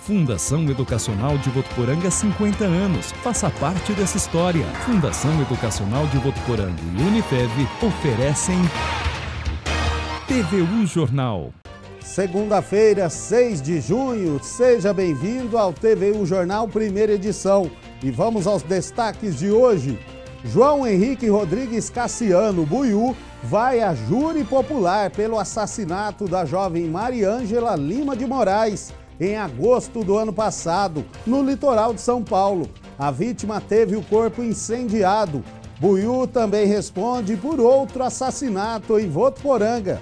Fundação Educacional de Votuporanga 50 anos. Faça parte dessa história. Fundação Educacional de Votuporanga e Unifeb oferecem TVU Jornal. Segunda-feira, 6 de junho, seja bem-vindo ao TVU Jornal, primeira edição. E vamos aos destaques de hoje. João Henrique Rodrigues Cassiano Buiú vai a júri popular pelo assassinato da jovem Mariângela Lima de Moraes em agosto do ano passado, no litoral de São Paulo. A vítima teve o corpo incendiado. Buiú também responde por outro assassinato em Votuporanga.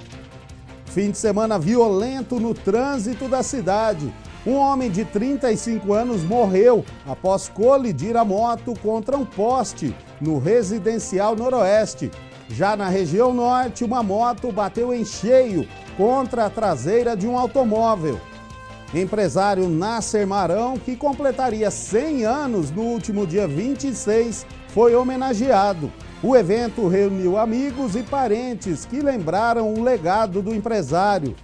Fim de semana violento no trânsito da cidade. Um homem de 35 anos morreu após colidir a moto contra um poste no residencial Noroeste. Já na região norte, uma moto bateu em cheio contra a traseira de um automóvel. Empresário Nasser Marão, que completaria 100 anos no último dia 26, foi homenageado. O evento reuniu amigos e parentes que lembraram o legado do empresário.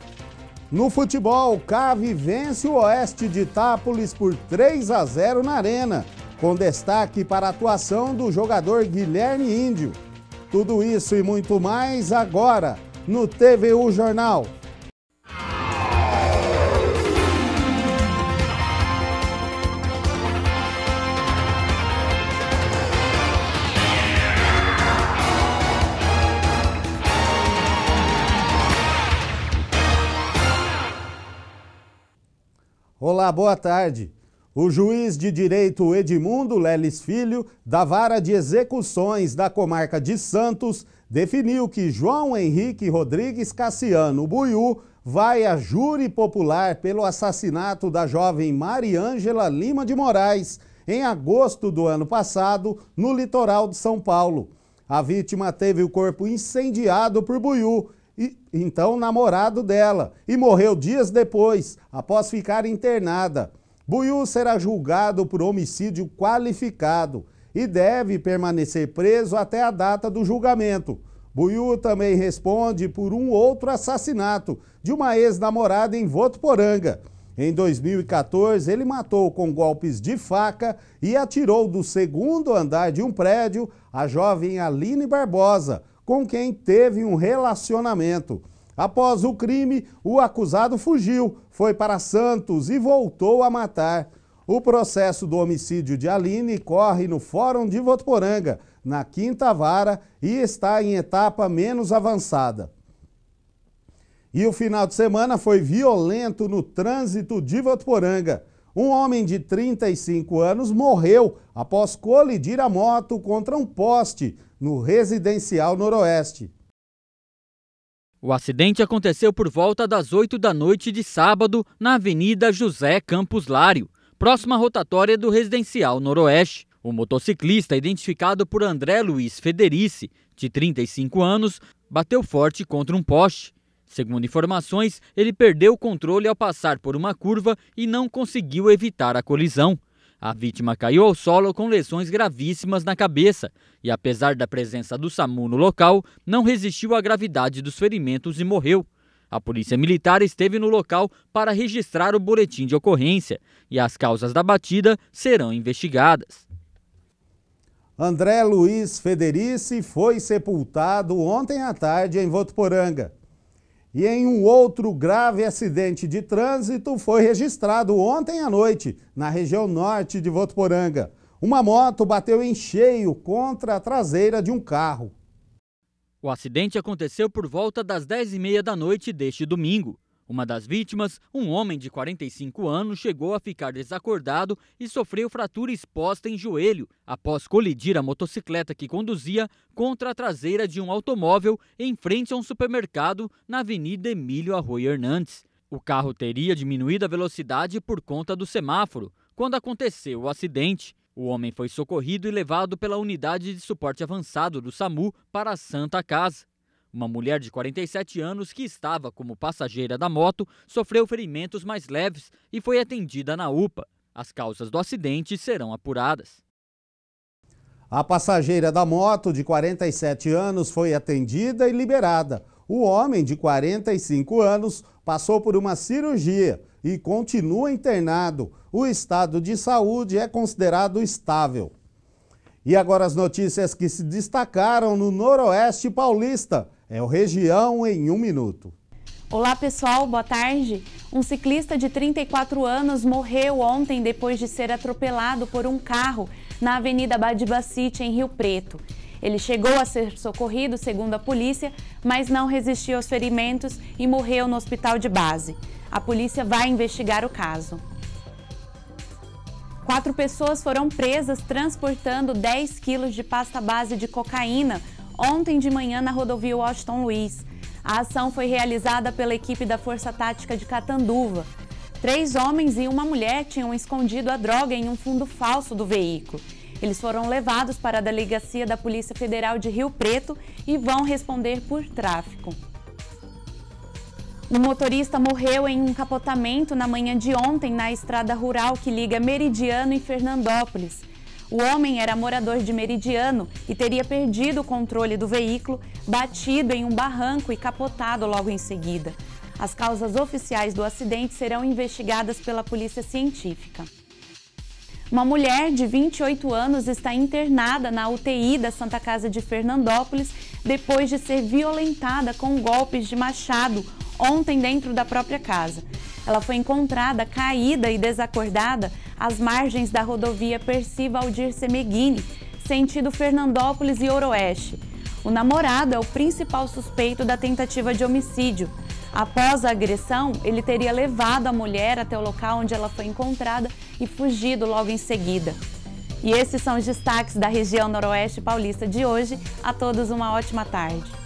No futebol, Cave vence o Oeste de Itápolis por 3 a 0 na Arena, com destaque para a atuação do jogador Guilherme Índio. Tudo isso e muito mais agora no TVU Jornal. Olá, boa tarde. O juiz de direito Edmundo Leles Filho, da Vara de Execuções da Comarca de Santos, definiu que João Henrique Rodrigues Cassiano Buiú vai a júri popular pelo assassinato da jovem Mariângela Lima de Moraes em agosto do ano passado, no litoral de São Paulo. A vítima teve o corpo incendiado por Buiú então namorado dela, e morreu dias depois, após ficar internada. Buiú será julgado por homicídio qualificado e deve permanecer preso até a data do julgamento. Buiú também responde por um outro assassinato de uma ex-namorada em Votuporanga. Em 2014, ele matou com golpes de faca e atirou do segundo andar de um prédio a jovem Aline Barbosa, com quem teve um relacionamento. Após o crime, o acusado fugiu, foi para Santos e voltou a matar. O processo do homicídio de Aline corre no Fórum de Votuporanga, na quinta vara, e está em etapa menos avançada. E o final de semana foi violento no trânsito de Votuporanga. Um homem de 35 anos morreu após colidir a moto contra um poste no Residencial Noroeste. O acidente aconteceu por volta das 8 da noite de sábado na Avenida José Campos Lário, próxima à rotatória do Residencial Noroeste. O motociclista, identificado por André Luiz Federici, de 35 anos, bateu forte contra um poste. Segundo informações, ele perdeu o controle ao passar por uma curva e não conseguiu evitar a colisão. A vítima caiu ao solo com lesões gravíssimas na cabeça e, apesar da presença do SAMU no local, não resistiu à gravidade dos ferimentos e morreu. A polícia militar esteve no local para registrar o boletim de ocorrência e as causas da batida serão investigadas. André Luiz Federici foi sepultado ontem à tarde em Votuporanga. E em um outro grave acidente de trânsito foi registrado ontem à noite, na região norte de Votuporanga. Uma moto bateu em cheio contra a traseira de um carro. O acidente aconteceu por volta das 10h30 da noite deste domingo. Uma das vítimas, um homem de 45 anos, chegou a ficar desacordado e sofreu fratura exposta em joelho após colidir a motocicleta que conduzia contra a traseira de um automóvel em frente a um supermercado na Avenida Emílio Arroio Hernandes. O carro teria diminuído a velocidade por conta do semáforo quando aconteceu o acidente. O homem foi socorrido e levado pela unidade de suporte avançado do SAMU para a Santa Casa. Uma mulher de 47 anos que estava como passageira da moto sofreu ferimentos mais leves e foi atendida na UPA. As causas do acidente serão apuradas. A passageira da moto, de 47 anos, foi atendida e liberada. O homem, de 45 anos, passou por uma cirurgia e continua internado. O estado de saúde é considerado estável. E agora as notícias que se destacaram no Noroeste Paulista. É o Região em um minuto. Olá pessoal, boa tarde. Um ciclista de 34 anos morreu ontem depois de ser atropelado por um carro na Avenida Badibacite, em Rio Preto. Ele chegou a ser socorrido, segundo a polícia, mas não resistiu aos ferimentos e morreu no hospital de base. A polícia vai investigar o caso. Quatro pessoas foram presas transportando 10 quilos de pasta base de cocaína ontem de manhã na rodovia Washington Luiz. A ação foi realizada pela equipe da Força Tática de Catanduva. Três homens e uma mulher tinham escondido a droga em um fundo falso do veículo. Eles foram levados para a delegacia da Polícia Federal de Rio Preto e vão responder por tráfico. O motorista morreu em um capotamento na manhã de ontem na estrada rural que liga Meridiano e Fernandópolis. O homem era morador de Meridiano e teria perdido o controle do veículo, batido em um barranco e capotado logo em seguida. As causas oficiais do acidente serão investigadas pela polícia científica. Uma mulher de 28 anos está internada na UTI da Santa Casa de Fernandópolis depois de ser violentada com golpes de machado ontem dentro da própria casa. Ela foi encontrada caída e desacordada às margens da rodovia Percy Valdir Semeghini, sentido Fernandópolis e Oroeste. O namorado é o principal suspeito da tentativa de homicídio. Após a agressão, ele teria levado a mulher até o local onde ela foi encontrada e fugido logo em seguida. E esses são os destaques da região noroeste paulista de hoje. A todos uma ótima tarde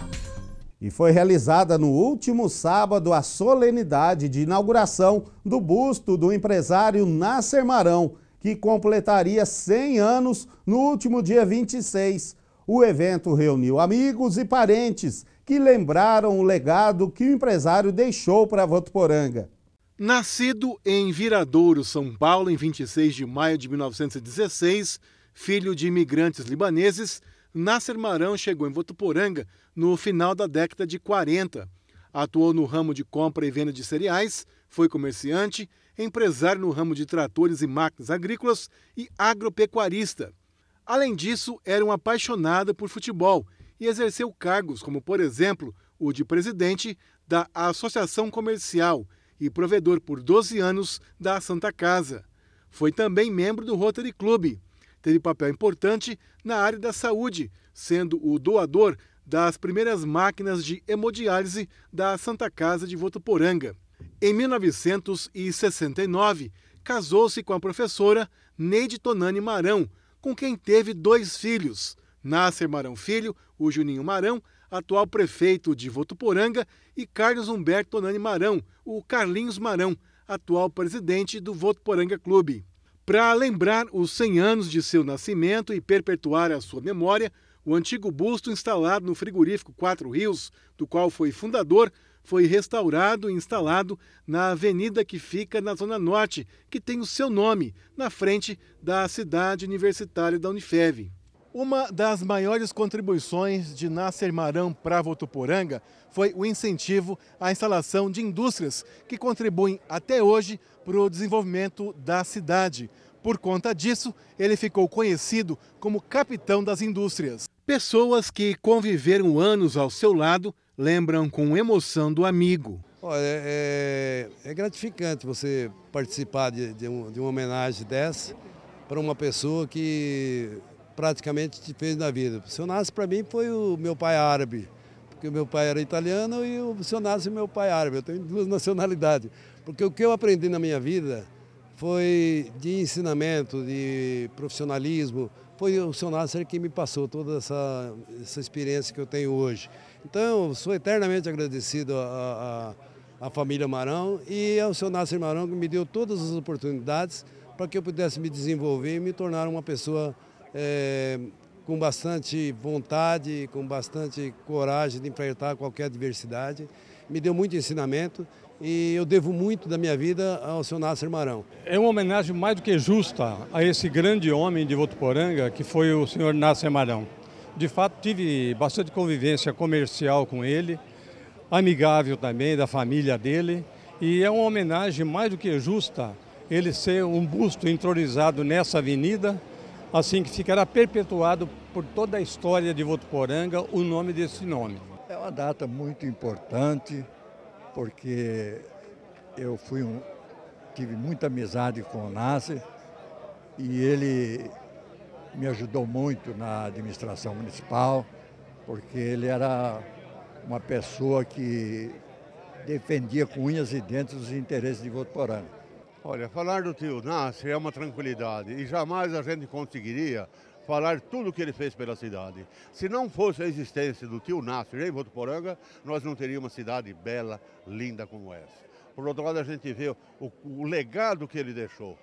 e foi realizada no último sábado a solenidade de inauguração do busto do empresário Nasser Marão, que completaria 100 anos no último dia 26. O evento reuniu amigos e parentes que lembraram o legado que o empresário deixou para Votuporanga. Nascido em Viradouro, São Paulo, em 26 de maio de 1916, filho de imigrantes libaneses, Nasser Marão chegou em Votuporanga no final da década de 40. Atuou no ramo de compra e venda de cereais, foi comerciante, empresário no ramo de tratores e máquinas agrícolas e agropecuarista. Além disso, era um apaixonado por futebol e exerceu cargos como, por exemplo, o de presidente da Associação Comercial e provedor por 12 anos da Santa Casa. Foi também membro do Rotary Clube teve papel importante na área da saúde, sendo o doador das primeiras máquinas de hemodiálise da Santa Casa de Votuporanga. Em 1969, casou-se com a professora Neide Tonani Marão, com quem teve dois filhos. Nasser Marão Filho, o Juninho Marão, atual prefeito de Votuporanga, e Carlos Humberto Tonani Marão, o Carlinhos Marão, atual presidente do Votuporanga Clube. Para lembrar os 100 anos de seu nascimento e perpetuar a sua memória, o antigo busto instalado no frigorífico Quatro Rios, do qual foi fundador, foi restaurado e instalado na avenida que fica na Zona Norte, que tem o seu nome, na frente da cidade universitária da Unifev. Uma das maiores contribuições de Nasser Marão para Votuporanga foi o incentivo à instalação de indústrias que contribuem até hoje para o desenvolvimento da cidade. Por conta disso, ele ficou conhecido como capitão das indústrias. Pessoas que conviveram anos ao seu lado lembram com emoção do amigo. Olha, é, é, é gratificante você participar de, de, um, de uma homenagem dessa para uma pessoa que praticamente te fez na vida. O nasce para mim foi o meu pai árabe, porque o meu pai era italiano e o nasce é meu pai árabe. Eu tenho duas nacionalidades. Porque o que eu aprendi na minha vida foi de ensinamento, de profissionalismo, foi o seu Nasser que me passou toda essa, essa experiência que eu tenho hoje. Então, sou eternamente agradecido à, à, à família Marão e ao seu Nasser Marão que me deu todas as oportunidades para que eu pudesse me desenvolver e me tornar uma pessoa é, com bastante vontade, com bastante coragem de enfrentar qualquer adversidade. Me deu muito ensinamento e eu devo muito da minha vida ao seu Nasser Marão. É uma homenagem mais do que justa a esse grande homem de Votuporanga que foi o senhor Nasser Marão. De fato, tive bastante convivência comercial com ele, amigável também da família dele, e é uma homenagem mais do que justa ele ser um busto entronizado nessa avenida, assim que ficará perpetuado por toda a história de Votuporanga o nome desse nome. É uma data muito importante, porque eu fui um, tive muita amizade com o Nasser e ele me ajudou muito na administração municipal, porque ele era uma pessoa que defendia com unhas e dentes os interesses de Votoporanga. Olha, falar do tio Nasser é uma tranquilidade e jamais a gente conseguiria falar tudo o que ele fez pela cidade. Se não fosse a existência do tio Nácio em Votuporanga, nós não teríamos uma cidade bela, linda como essa. Por outro lado, a gente vê o, o legado que ele deixou.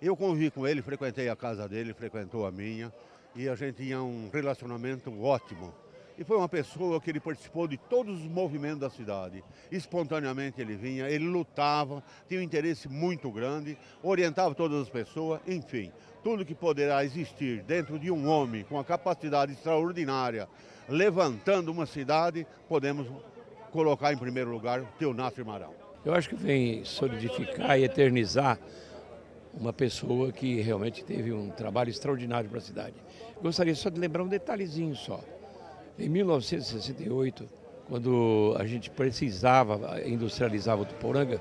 Eu convivi com ele, frequentei a casa dele, frequentou a minha, e a gente tinha um relacionamento ótimo. E foi uma pessoa que ele participou de todos os movimentos da cidade. Espontaneamente ele vinha, ele lutava, tinha um interesse muito grande, orientava todas as pessoas, enfim. Tudo que poderá existir dentro de um homem com a capacidade extraordinária, levantando uma cidade, podemos colocar em primeiro lugar o Teonácio Amaral. Eu acho que vem solidificar e eternizar uma pessoa que realmente teve um trabalho extraordinário para a cidade. Gostaria só de lembrar um detalhezinho só. Em 1968, quando a gente precisava industrializar Votuporanga,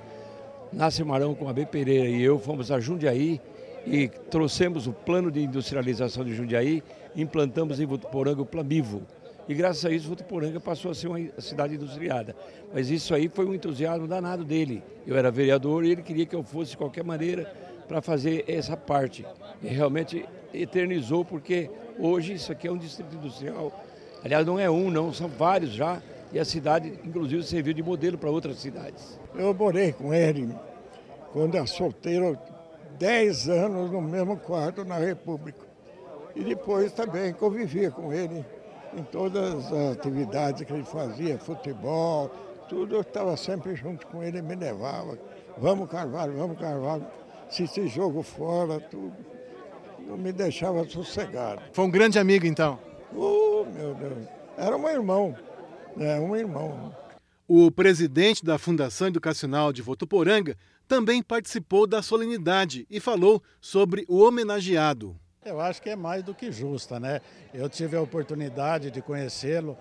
Nasce Marão com a B Pereira e eu fomos a Jundiaí e trouxemos o plano de industrialização de Jundiaí, implantamos em Votuporanga o Plamivo. E graças a isso, Votuporanga passou a ser uma cidade industriada. Mas isso aí foi um entusiasmo danado dele. Eu era vereador e ele queria que eu fosse de qualquer maneira para fazer essa parte. E realmente eternizou, porque hoje isso aqui é um distrito industrial Aliás, não é um, não, são vários já. E a cidade, inclusive, serviu de modelo para outras cidades. Eu morei com ele quando era solteiro, 10 anos no mesmo quarto na República. E depois também convivia com ele em todas as atividades que ele fazia, futebol, tudo, eu estava sempre junto com ele, me levava. Vamos Carvalho, vamos Carvalho, se esse jogo fora, tudo. Não me deixava sossegado. Foi um grande amigo então? Oh, meu Deus. Era um irmão, é um irmão. O presidente da Fundação Educacional de Votuporanga também participou da solenidade e falou sobre o homenageado. Eu acho que é mais do que justa, né? Eu tive a oportunidade de conhecê-lo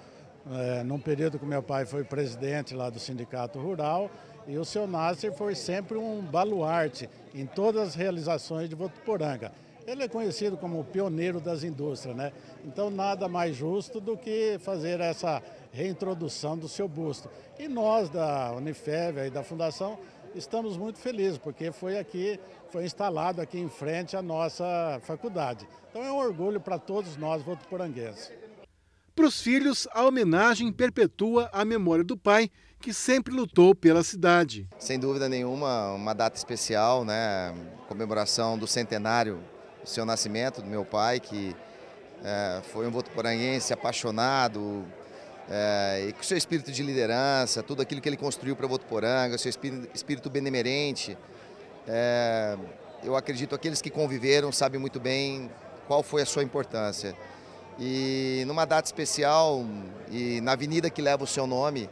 é, num período que meu pai foi presidente lá do Sindicato Rural e o seu Nasser foi sempre um baluarte em todas as realizações de Votuporanga. Ele é conhecido como o pioneiro das indústrias, né? Então, nada mais justo do que fazer essa reintrodução do seu busto. E nós, da Unifev e da Fundação, estamos muito felizes, porque foi aqui, foi instalado aqui em frente à nossa faculdade. Então, é um orgulho para todos nós, votuporanguenses. Para os filhos, a homenagem perpetua a memória do pai, que sempre lutou pela cidade. Sem dúvida nenhuma, uma data especial, né? Comemoração do centenário seu nascimento, do meu pai, que é, foi um votoporanguense apaixonado é, e com seu espírito de liderança, tudo aquilo que ele construiu para Votuporanga, seu espírito, espírito benemerente. É, eu acredito que aqueles que conviveram sabem muito bem qual foi a sua importância. E numa data especial, e na avenida que leva o seu nome,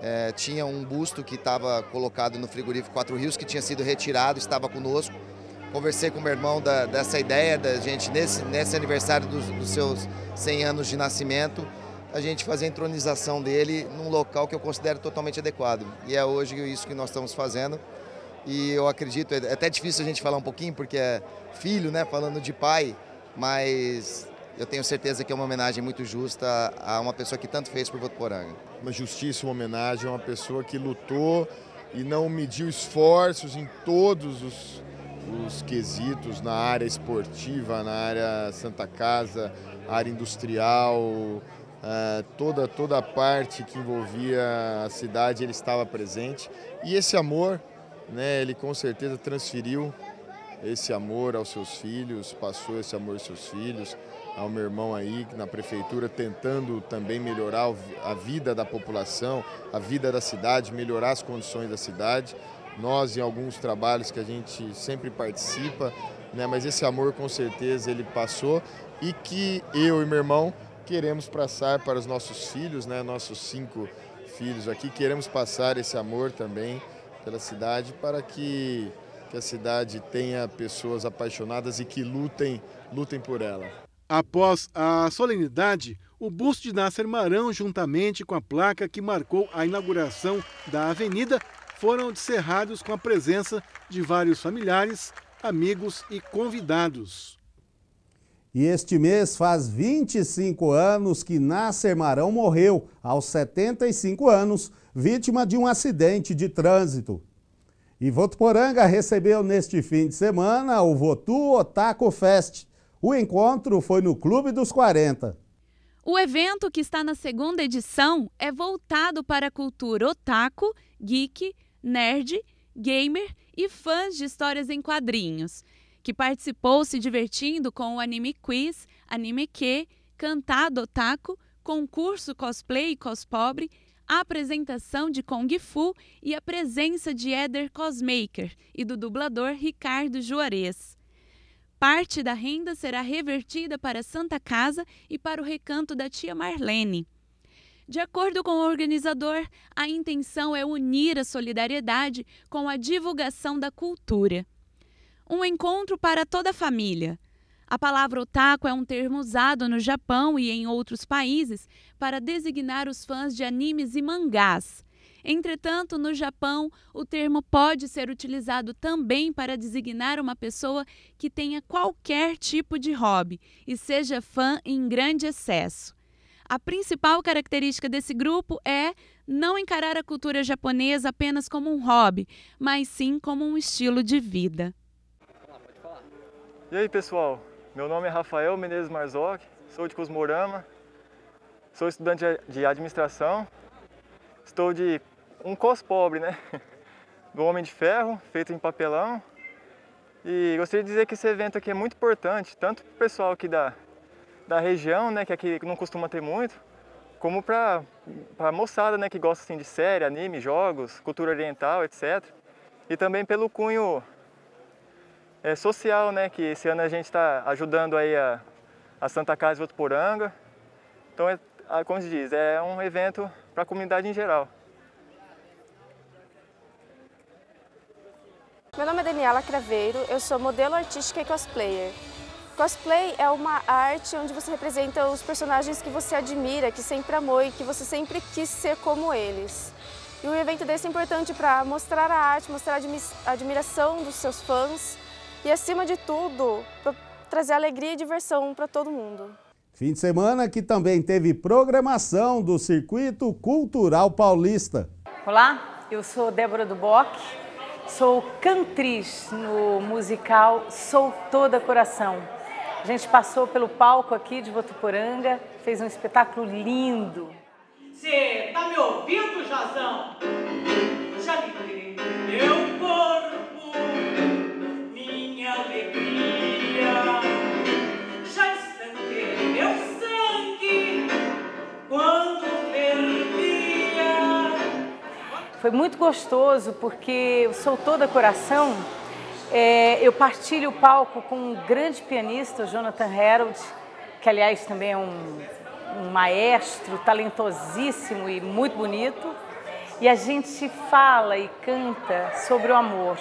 é, tinha um busto que estava colocado no frigorífico Quatro Rios, que tinha sido retirado, estava conosco conversei com meu irmão da, dessa ideia da gente, nesse, nesse aniversário dos, dos, seus 100 anos de nascimento, a gente fazer a entronização dele num local que eu considero totalmente adequado. E é hoje isso que nós estamos fazendo. E eu acredito, é, é até difícil a gente falar um pouquinho, porque é filho, né, falando de pai, mas eu tenho certeza que é uma homenagem muito justa a uma pessoa que tanto fez por Votuporanga. Uma justiça, uma homenagem a uma pessoa que lutou e não mediu esforços em todos os os quesitos na área esportiva, na área Santa Casa, área industrial, uh, toda, toda a parte que envolvia a cidade, ele estava presente. E esse amor, né, ele com certeza transferiu esse amor aos seus filhos, passou esse amor aos seus filhos, ao meu irmão aí na prefeitura tentando também melhorar a vida da população, a vida da cidade, melhorar as condições da cidade nós em alguns trabalhos que a gente sempre participa, né? Mas esse amor com certeza ele passou e que eu e meu irmão queremos passar para os nossos filhos, né? Nossos cinco filhos aqui, queremos passar esse amor também pela cidade para que, que a cidade tenha pessoas apaixonadas e que lutem, lutem por ela. Após a solenidade, o busto de Nasser Marão, juntamente com a placa que marcou a inauguração da avenida, foram encerrados com a presença de vários familiares, amigos e convidados. E este mês faz 25 anos que Nasser Marão morreu, aos 75 anos, vítima de um acidente de trânsito. E Votuporanga recebeu neste fim de semana o Votu Otaku Fest. O encontro foi no Clube dos 40. O evento, que está na segunda edição, é voltado para a cultura otaku, geek, nerd, gamer e fãs de histórias em quadrinhos, que participou se divertindo com o anime quiz, anime que, cantado otaku, concurso cosplay e cospobre, a apresentação de Kung Fu e a presença de Eder Cosmaker e do dublador Ricardo Juarez. Parte da renda será revertida para Santa Casa e para o recanto da tia Marlene. De acordo com o organizador, a intenção é unir a solidariedade com a divulgação da cultura. Um encontro para toda a família. A palavra otaku é um termo usado no Japão e em outros países para designar os fãs de animes e mangás. Entretanto, no Japão, o termo pode ser utilizado também para designar uma pessoa que tenha qualquer tipo de hobby e seja fã em grande excesso. A principal característica desse grupo é não encarar a cultura japonesa apenas como um hobby, mas sim como um estilo de vida. E aí pessoal, meu nome é Rafael Menezes Marzoc, sou de Cosmorama, sou estudante de administração, estou de um cos pobre, né? Do Homem de Ferro, feito em papelão. E gostaria de dizer que esse evento aqui é muito importante, tanto para o pessoal aqui da, da região, né, que aqui é não costuma ter muito, como para a moçada né, que gosta assim, de série, anime, jogos, cultura oriental, etc. E também pelo cunho é, social, né, que esse ano a gente está ajudando aí a, a Santa Casa Votuporanga. Então, é, como se diz, é um evento para a comunidade em geral. Meu nome é Daniela Craveiro, eu sou modelo artística e cosplayer. Cosplay é uma arte onde você representa os personagens que você admira, que sempre amou e que você sempre quis ser como eles. E um evento desse é importante para mostrar a arte, mostrar a admiração dos seus fãs e, acima de tudo, trazer alegria e diversão para todo mundo. Fim de semana que também teve programação do Circuito Cultural Paulista. Olá, eu sou Débora Duboc, sou cantriz no musical Sou Toda Coração. A gente passou pelo palco aqui de Votuporanga, fez um espetáculo lindo. Você tá me ouvindo, Jazão? Já lhe meu corpo, minha alegria. Já estanquei meu sangue quando fervia. Foi muito gostoso porque o Sou Toda Coração é, eu partilho o palco com um grande pianista, o Jonathan Herold, que aliás também é um, um maestro talentosíssimo e muito bonito. E a gente fala e canta sobre o amor.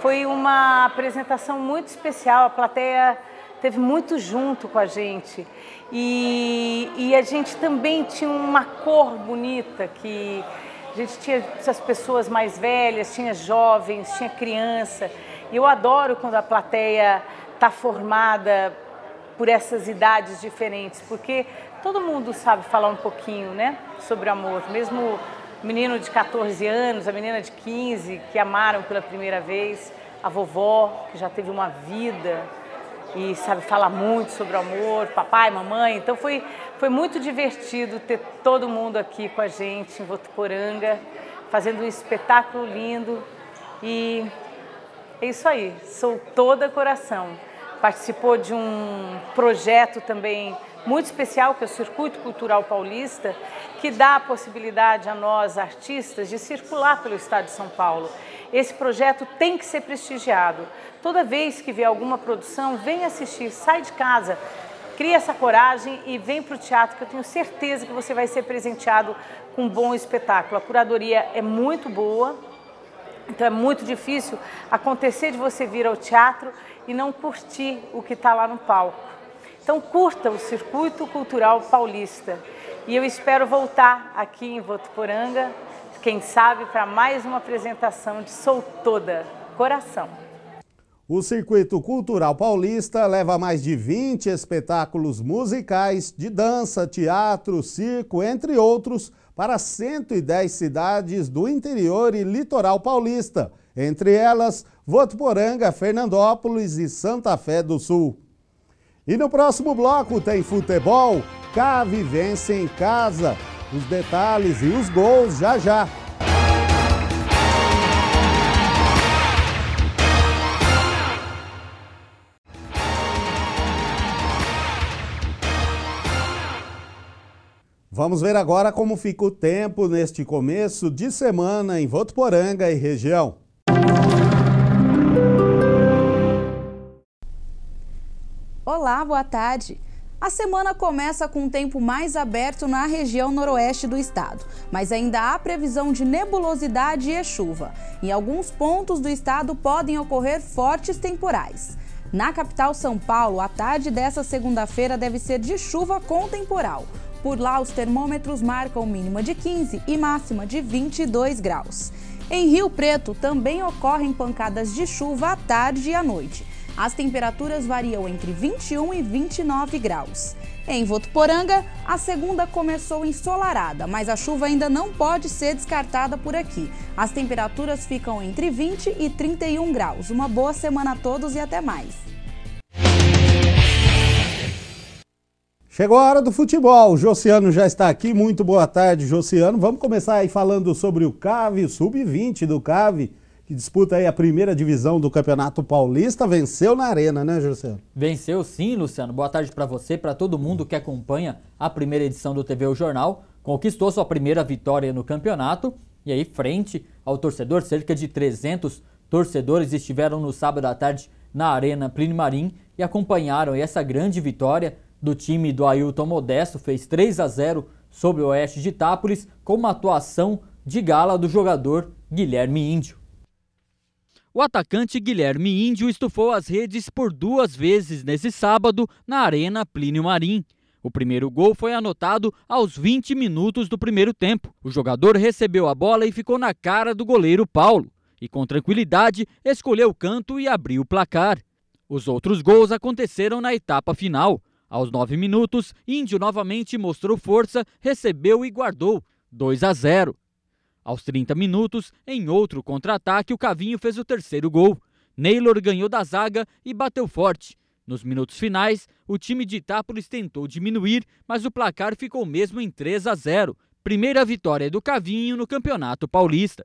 Foi uma apresentação muito especial, a plateia teve muito junto com a gente. E, e a gente também tinha uma cor bonita que a gente tinha as pessoas mais velhas, tinha jovens, tinha criança. E eu adoro quando a plateia está formada por essas idades diferentes, porque todo mundo sabe falar um pouquinho né, sobre amor, mesmo o menino de 14 anos, a menina de 15 que amaram pela primeira vez, a vovó que já teve uma vida e sabe falar muito sobre o amor, papai, mamãe. Então foi, foi muito divertido ter todo mundo aqui com a gente em Votuporanga, fazendo um espetáculo lindo e é isso aí, sou toda coração. Participou de um projeto também muito especial, que é o Circuito Cultural Paulista, que dá a possibilidade a nós, artistas, de circular pelo estado de São Paulo. Esse projeto tem que ser prestigiado. Toda vez que vê alguma produção, vem assistir, sai de casa, cria essa coragem e vem para o teatro, que eu tenho certeza que você vai ser presenteado com um bom espetáculo. A curadoria é muito boa, então é muito difícil acontecer de você vir ao teatro e não curtir o que está lá no palco. Então curta o circuito cultural paulista. E eu espero voltar aqui em Votuporanga, quem sabe, para mais uma apresentação de Sou Toda Coração. O Circuito Cultural Paulista leva mais de 20 espetáculos musicais, de dança, teatro, circo, entre outros, para 110 cidades do interior e litoral paulista, entre elas Votuporanga, Fernandópolis e Santa Fé do Sul. E no próximo bloco tem futebol, cá vivência em casa. Os detalhes e os gols já já. Vamos ver agora como fica o tempo neste começo de semana em Votuporanga e região. Olá, boa tarde. A semana começa com um tempo mais aberto na região noroeste do estado, mas ainda há previsão de nebulosidade e chuva. Em alguns pontos do estado podem ocorrer fortes temporais. Na capital São Paulo, a tarde dessa segunda-feira deve ser de chuva com temporal. Por lá, os termômetros marcam mínima de 15 e máxima de 22 graus. Em Rio Preto, também ocorrem pancadas de chuva à tarde e à noite. As temperaturas variam entre 21 e 29 graus. Em Votuporanga, a segunda começou ensolarada, mas a chuva ainda não pode ser descartada por aqui. As temperaturas ficam entre 20 e 31 graus. Uma boa semana a todos e até mais! Chegou a hora do futebol. O Josiano já está aqui. Muito boa tarde, Josiano. Vamos começar aí falando sobre o CAV, sub-20 do CAV, que disputa aí a primeira divisão do Campeonato Paulista. Venceu na Arena, né, Josiano? Venceu sim, Luciano. Boa tarde para você, para todo mundo que acompanha a primeira edição do TV O Jornal. Conquistou sua primeira vitória no campeonato. E aí, frente ao torcedor, cerca de 300 torcedores estiveram no sábado à tarde na Arena Plínio Marim e acompanharam essa grande vitória do time do Ailton Modesto fez 3 a 0 sobre o Oeste de Itápolis, com uma atuação de gala do jogador Guilherme Índio. O atacante Guilherme Índio estufou as redes por duas vezes nesse sábado na Arena Plínio Marim. O primeiro gol foi anotado aos 20 minutos do primeiro tempo. O jogador recebeu a bola e ficou na cara do goleiro Paulo. E com tranquilidade escolheu o canto e abriu o placar. Os outros gols aconteceram na etapa final. Aos nove minutos, Índio novamente mostrou força, recebeu e guardou 2 a 0. Aos 30 minutos, em outro contra-ataque, o Cavinho fez o terceiro gol. Neylor ganhou da zaga e bateu forte. Nos minutos finais, o time de Itápolis tentou diminuir, mas o placar ficou mesmo em 3 a 0. Primeira vitória do Cavinho no Campeonato Paulista.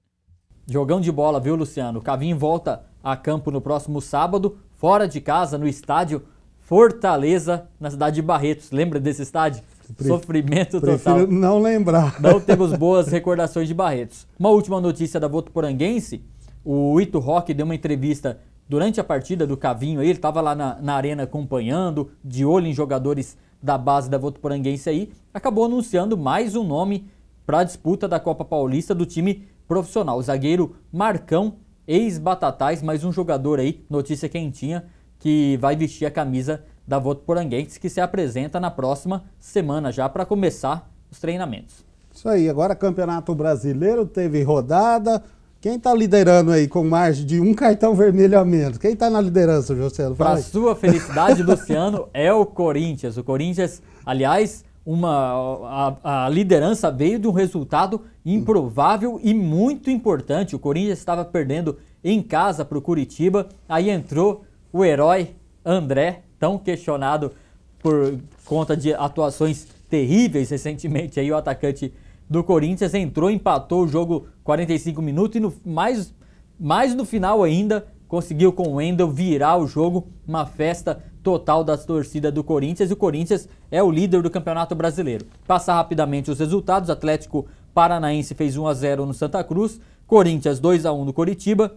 Jogão de bola, viu, Luciano? O Cavinho volta a campo no próximo sábado, fora de casa, no estádio Fortaleza, na cidade de Barretos. Lembra desse estádio? Sofrimento total. Prefiro não lembrar. Não temos boas recordações de Barretos. Uma última notícia da Poranguense: O Ito Rock deu uma entrevista durante a partida do Cavinho. Ele estava lá na, na, arena acompanhando, de olho em jogadores da base da Votuporanguense aí. Acabou anunciando mais um nome para a disputa da Copa Paulista do time profissional. O zagueiro Marcão, ex-Batatais, mais um jogador aí, notícia quentinha, que vai vestir a camisa da Voto Poranguense, que se apresenta na próxima semana já para começar os treinamentos. Isso aí, agora Campeonato Brasileiro teve rodada. Quem está liderando aí com margem de um cartão vermelho a menos? Quem está na liderança, José? Para sua felicidade, Luciano, é o Corinthians. O Corinthians, aliás, uma, a, a, liderança veio de um resultado improvável e muito importante. O Corinthians estava perdendo em casa para o Curitiba, aí entrou o herói André, tão questionado por conta de atuações terríveis recentemente aí o atacante do Corinthians entrou, empatou o jogo 45 minutos e no, mais, mais no final ainda conseguiu com o Wendel virar o jogo, uma festa total da torcida do Corinthians e o Corinthians é o líder do Campeonato Brasileiro. Passar rapidamente os resultados, Atlético Paranaense fez 1 a 0 no Santa Cruz, Corinthians 2 a 1 no Coritiba,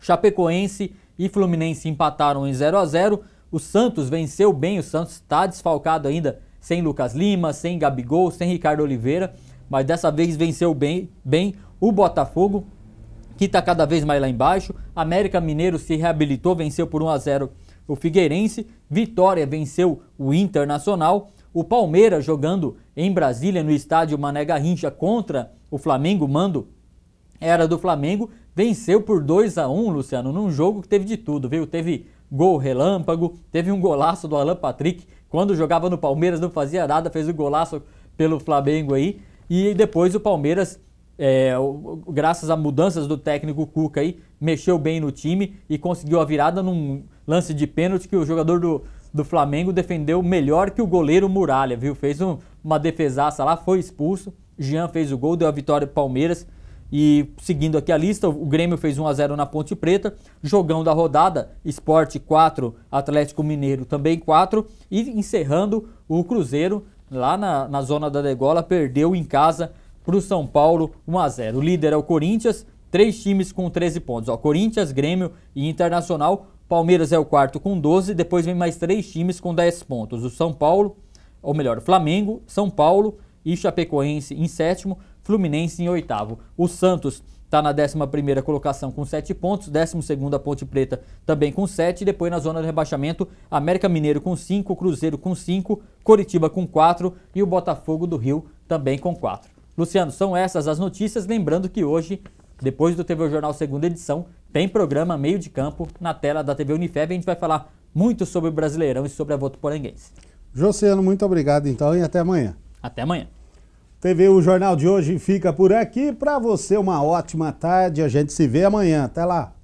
Chapecoense e Fluminense empataram em 0 a 0. O Santos venceu bem, o Santos está desfalcado ainda, sem Lucas Lima, sem Gabigol, sem Ricardo Oliveira, mas dessa vez venceu bem, bem o Botafogo, que está cada vez mais lá embaixo. América Mineiro se reabilitou, venceu por 1 a 0 o Figueirense, Vitória venceu o Internacional, o Palmeiras jogando em Brasília no estádio Mané Garrincha contra o Flamengo, mando era do Flamengo, venceu por 2 a 1 Luciano, num jogo que teve de tudo, viu? Teve gol relâmpago, teve um golaço do Alan Patrick, quando jogava no Palmeiras não fazia nada, fez o um golaço pelo Flamengo aí, e depois o Palmeiras, é, graças a mudanças do técnico Cuca aí, mexeu bem no time e conseguiu a virada num lance de pênalti que o jogador do, do Flamengo defendeu melhor que o goleiro Muralha, viu? Fez um, uma defesaça lá, foi expulso, Jean fez o gol, deu a vitória pro Palmeiras, e seguindo aqui a lista, o Grêmio fez 1 a 0 na Ponte Preta, jogão da rodada, Esporte 4, Atlético Mineiro também 4 e encerrando o Cruzeiro lá na, na zona da degola perdeu em casa para o São Paulo 1 a 0. O líder é o Corinthians, três times com 13 pontos, ó, Corinthians, Grêmio e Internacional. Palmeiras é o quarto com 12, depois vem mais três times com 10 pontos, o São Paulo, ou melhor, Flamengo, São Paulo e Chapecoense em sétimo. Fluminense em oitavo. O Santos está na 11 primeira colocação com 7 pontos, 12 a Ponte Preta também com 7, depois na zona de rebaixamento, América Mineiro com 5, Cruzeiro com 5, Coritiba com 4 e o Botafogo do Rio também com 4. Luciano, são essas as notícias, lembrando que hoje, depois do TV Jornal segunda edição, tem programa meio de campo na tela da TV Unifeb, a gente vai falar muito sobre o Brasileirão e sobre a Voto Poranguense. Josiano, muito obrigado então e até amanhã. Até amanhã. TV O Jornal de hoje fica por aqui. Para você, uma ótima tarde. A gente se vê amanhã. Até lá.